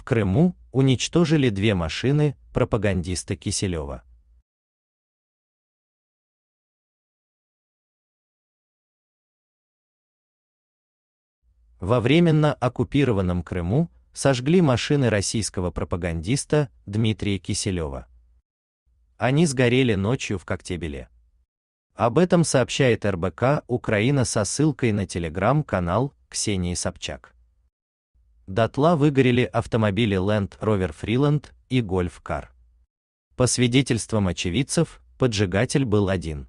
В Крыму уничтожили две машины пропагандиста Киселева. Во временно оккупированном Крыму сожгли машины российского пропагандиста Дмитрия Киселева. Они сгорели ночью в Коктебеле. Об этом сообщает РБК Украина со ссылкой на телеграм-канал Ксении Собчак. Дотла выгорели автомобили Land Rover Freeland и Golf Car. По свидетельствам очевидцев, поджигатель был один.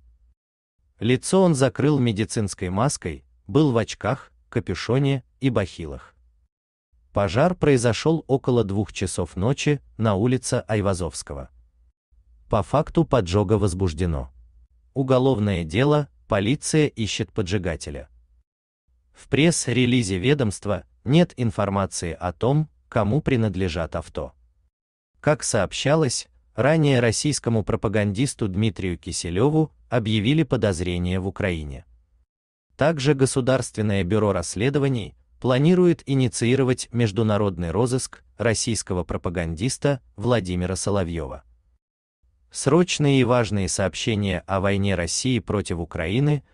Лицо он закрыл медицинской маской, был в очках, капюшоне и бахилах. Пожар произошел около двух часов ночи на улице Айвазовского. По факту поджога возбуждено. Уголовное дело, полиция ищет поджигателя. В пресс-релизе ведомства нет информации о том, кому принадлежат авто. Как сообщалось, ранее российскому пропагандисту Дмитрию Киселеву объявили подозрение в Украине. Также Государственное бюро расследований планирует инициировать международный розыск российского пропагандиста Владимира Соловьева. Срочные и важные сообщения о войне России против Украины –